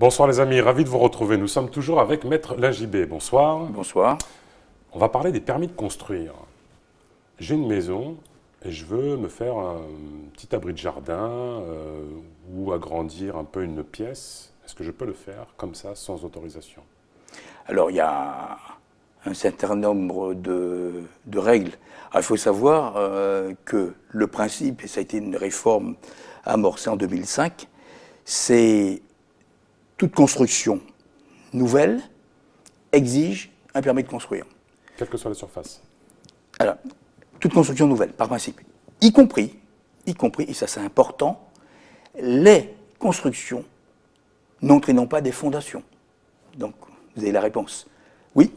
Bonsoir les amis, ravi de vous retrouver. Nous sommes toujours avec Maître Lagibé. Bonsoir. Bonsoir. On va parler des permis de construire. J'ai une maison et je veux me faire un petit abri de jardin euh, ou agrandir un peu une pièce. Est-ce que je peux le faire comme ça sans autorisation Alors il y a un certain nombre de, règles. Ah, il faut savoir euh, que le principe, et ça a été une réforme amorcée en 2005, c'est toute construction nouvelle exige un permis de construire. Quelle que soit la surface. Alors, toute construction nouvelle, par principe. Y compris, y compris, et ça c'est important, les constructions n'entraînant pas des fondations. Donc, vous avez la réponse. Oui,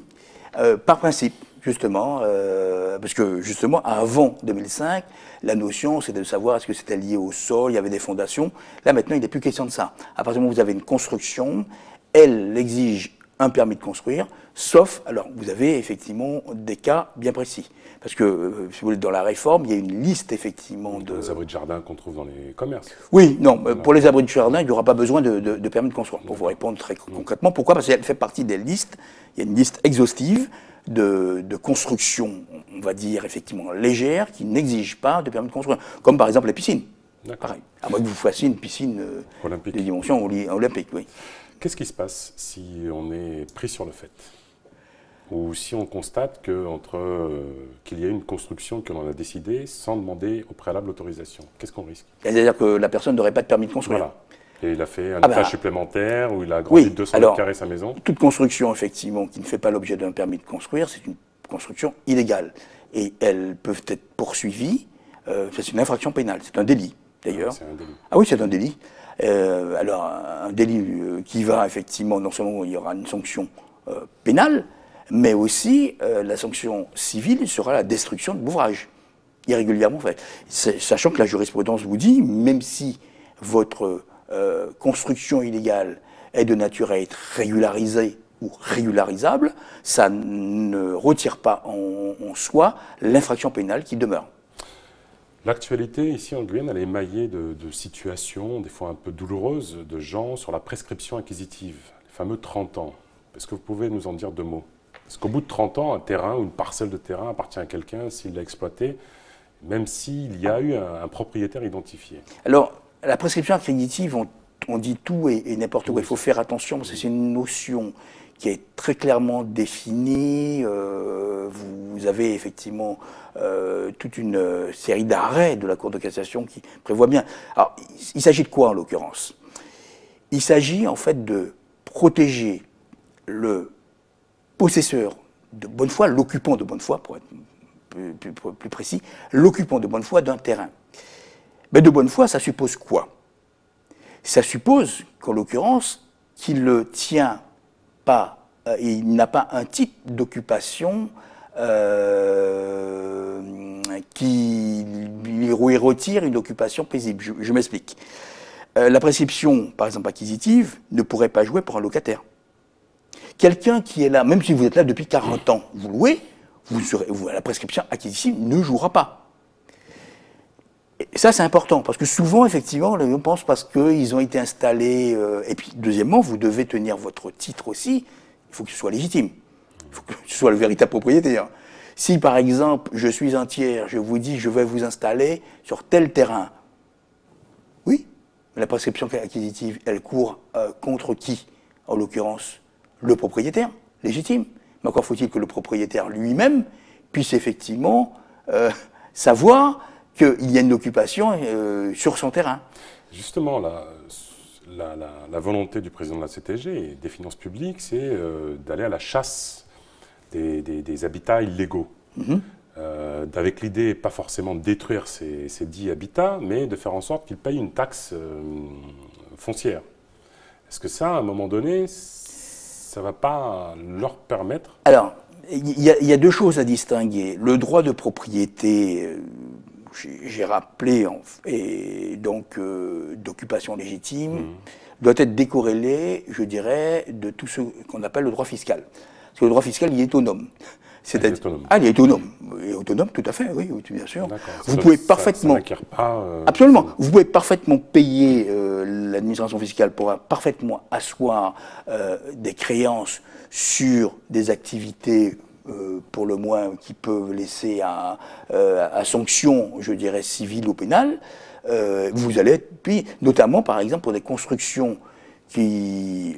euh, par principe, justement, euh, parce que justement, avant 2005, la notion, c'était de savoir est-ce que c'était lié au sol, il y avait des fondations. Là, maintenant, il n'est plus question de ça. À partir du moment vous avez une construction, elle exige un permis de construire, sauf, alors, vous avez effectivement des cas bien précis. Parce que, euh, si vous voulez, dans la réforme, il y a une liste, effectivement, de... Les abris de jardin qu'on trouve dans les commerces. Oui, euh, non, pour les abris de jardin, il n'y aura pas besoin de permis de construire. Pour vous répondre très concrètement, pourquoi Parce qu'elle fait partie des listes, il y a une liste exhaustive, de, construction, on va dire effectivement légère, qui n'exige pas de permis de construire, comme par exemple les piscines. Pareil. À moins que vous fassiez une piscine des euh, olympique. olympiques. oui. Qu'est-ce qui se passe si on est pris sur le fait ou si on constate euh, qu'il y a une construction que l'on a décidée sans demander au préalable l'autorisation Qu'est-ce qu'on risque C'est-à-dire que la personne n'aurait pas de permis de construire. Et il a fait un ah ben, supplémentaire où il a agrandi 200 mètres carrés sa maison Toute construction, effectivement, qui ne fait pas l'objet d'un permis de construire, c'est une construction illégale. Et elles peuvent être poursuivies. Euh, c'est une infraction pénale, c'est un délit, d'ailleurs. Ah, ah, oui, c'est un délit. Euh, alors, un délit euh, qui va, effectivement, non seulement il y aura une sanction pénale, mais aussi la sanction civile sera la destruction de l'ouvrage, irrégulièrement fait. Sachant que la jurisprudence vous dit, même si votre euh, construction illégale est de nature à être régularisée ou régularisable, ça ne retire pas en, soi l'infraction pénale qui demeure. L'actualité ici en Guyane, elle est maillée de, situations, des fois un peu douloureuses, de gens sur la prescription acquisitive, les fameux 30 ans. Est-ce que vous pouvez nous en dire deux mots Est-ce qu'au bout de 30 ans, un terrain ou une parcelle de terrain appartient à quelqu'un s'il l'a exploité, même s'il y a eu un, un propriétaire identifié. Alors, la prescription accréditive, on, dit tout et, n'importe quoi. Il faut faire attention parce que c'est une notion qui est très clairement définie. Euh, vous avez effectivement euh, toute une euh, série d'arrêts de la Cour de cassation qui prévoit bien. Alors, il s'agit de quoi en l'occurrence Il s'agit en fait de protéger le possesseur de bonne foi, l'occupant de bonne foi, pour être plus précis, l'occupant de bonne foi d'un terrain. Mais de bonne foi, ça suppose quoi Ça suppose qu'en l'occurrence, qu'il ne tient pas, et euh, il n'a pas un type d'occupation euh, qui lui retire une occupation paisible. Je, m'explique. Euh, la prescription, par exemple, acquisitive, ne pourrait pas jouer pour un locataire. Quelqu'un qui est là, même si vous êtes là depuis 40 ans, vous louez, la prescription acquisitive ne jouera pas. Et ça, c'est important, parce que souvent, effectivement, on pense parce qu'ils ont été installés. Euh, et puis, deuxièmement, vous devez tenir votre titre aussi. Il faut que ce soit légitime. Il faut que ce soit le véritable propriétaire. Si, par exemple, je suis un tiers, je vous dis, je vais vous installer sur tel terrain. Oui, la prescription acquisitive, elle court euh, contre qui En l'occurrence, le propriétaire, légitime. Mais encore faut-il que le propriétaire lui-même puisse effectivement euh, savoir qu'il y a une occupation euh, sur son terrain. Justement, la, volonté du président de la CTG et des finances publiques, c'est euh, d'aller à la chasse des, habitats illégaux. Mhm. Euh, avec l'idée, pas forcément de détruire ces, dits habitats, mais de faire en sorte qu'ils payent une taxe foncière. Est-ce que ça, à un moment donné, ça ne va pas leur permettre Alors, il y, a deux choses à distinguer. Le droit de propriété j'ai rappelé, et donc euh, d'occupation légitime, mmh. doit être décorrélé, je dirais, de tout ce qu'on appelle le droit fiscal. Parce que le droit fiscal, il est autonome. C'est ah, il est autonome. Ah, il est autonome. Il est autonome, tout à fait, oui, bien sûr. Vous pouvez parfaitement. Euh, absolument. Vous pouvez parfaitement payer euh, l'administration fiscale pour parfaitement asseoir des créances sur des activités euh, pour le moins, qui peuvent laisser à, euh, sanction, je dirais, civile ou pénale, euh, vous allez puis, notamment par exemple pour des constructions qui,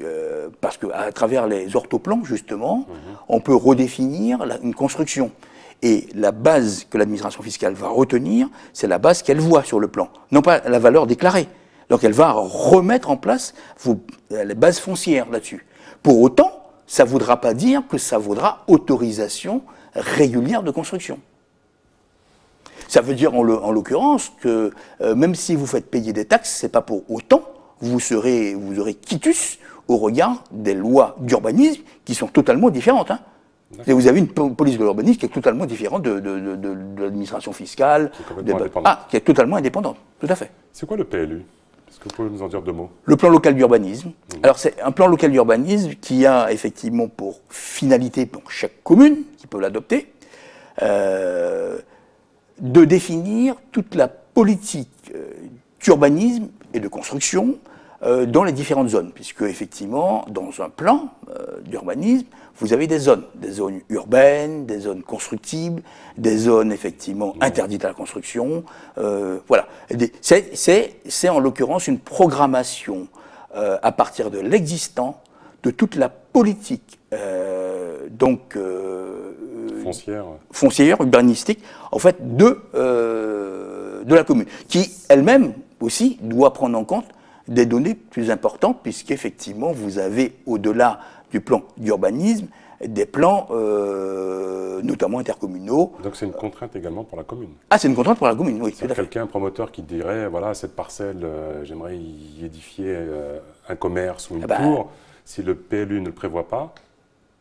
parce qu'à travers les orthoplans, justement, mhm. on peut redéfinir une construction. Et la base que l'administration fiscale va retenir, c'est la base qu'elle voit sur le plan, non pas la valeur déclarée. Donc elle va remettre en place vos, les bases foncières là-dessus. Pour autant, ça ne voudra pas dire que ça vaudra autorisation régulière de construction. Ça veut dire en l'occurrence que euh, même si vous faites payer des taxes, ce n'est pas pour autant vous serez vous aurez quitus au regard des lois d'urbanisme qui sont totalement différentes. Hein. Et vous avez une police de l'urbanisme qui est totalement différente de, l'administration fiscale, qui est, ah, qui est totalement indépendante, tout à fait. C'est quoi le PLU est-ce que vous pouvez nous en dire deux mots Le plan local d'urbanisme. Alors c'est un plan local d'urbanisme qui a effectivement pour finalité pour chaque commune qui peut l'adopter euh, de définir toute la politique euh, d'urbanisme et de construction euh, dans les différentes zones, puisque effectivement, dans un plan euh, d'urbanisme, vous avez des zones, des zones urbaines, des zones constructibles, des zones effectivement interdites à la construction. Euh, voilà. C'est en l'occurrence une programmation à partir de l'existant de toute la politique donc foncière. urbanistique, en fait, de la commune, qui elle-même aussi doit prendre en compte des données plus importantes, puisqu'effectivement, vous avez, au-delà du plan d'urbanisme, des plans, euh, notamment intercommunaux. Donc c'est une contrainte également pour la commune. Ah, c'est une contrainte pour la commune, oui. Quelqu'un, un promoteur qui dirait, voilà, cette parcelle, euh, j'aimerais y édifier euh, un commerce ou une cour, ah bah. si le PLU ne le prévoit pas.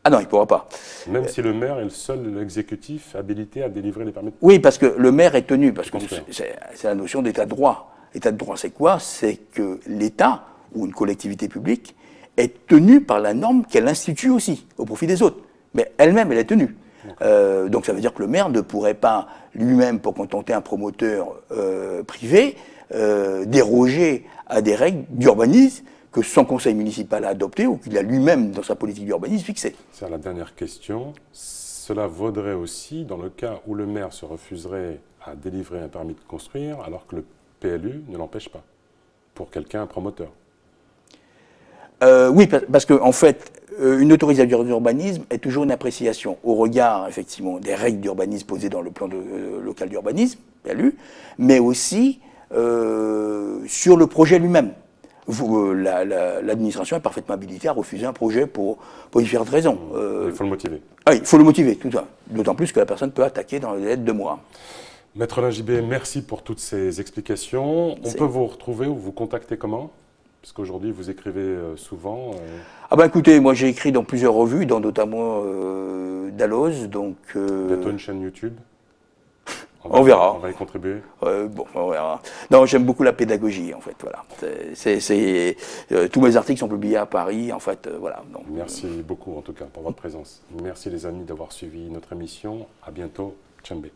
Ah non, il ne pourra pas. Même si le maire est le seul exécutif habilité à délivrer les permis de... Oui, parce que le maire est tenu, parce que c'est la notion d'état de droit. L'État de droit, c'est quoi C'est que l'État ou une collectivité publique est tenue par la norme qu'elle institue aussi au profit des autres. Mais elle-même, elle est tenue. Euh, donc ça veut dire que le maire ne pourrait pas lui-même, pour contenter un promoteur euh, privé, euh, déroger à des règles d'urbanisme que son conseil municipal a adoptées ou qu'il a lui-même dans sa politique d'urbanisme fixées. – C'est la dernière question. Cela vaudrait aussi dans le cas où le maire se refuserait à délivrer un permis de construire alors que le PLU ne l'empêche pas pour quelqu'un, un promoteur. Euh, oui, parce qu'en en fait, euh, une autorisation d'urbanisme est toujours une appréciation au regard, effectivement, des règles d'urbanisme posées dans le plan euh, local d'urbanisme, PLU, mais aussi sur le projet lui-même. L'administration est parfaitement habilitée à refuser un projet pour, différentes raisons. il faut le motiver. Ah, il faut le motiver, tout ça. D'autant plus que la personne peut attaquer dans les de deux mois. Maître Lingibé, merci pour toutes ces explications. On peut vous retrouver ou vous contacter comment parce qu'aujourd'hui, vous écrivez euh, souvent. Euh. Ah ben écoutez, moi j'ai écrit dans plusieurs revues, dans notamment euh, Dalloz, donc... Euh... Bientôt une chaîne YouTube on, verra. On va y contribuer. bon, on verra. Non, j'aime beaucoup la pédagogie, en fait. Voilà. C'est, euh, tous mes articles sont publiés à Paris, en fait. voilà. Donc, Merci beaucoup, en tout cas, pour votre présence. Merci, les amis, d'avoir suivi notre émission. À bientôt. Tchambe.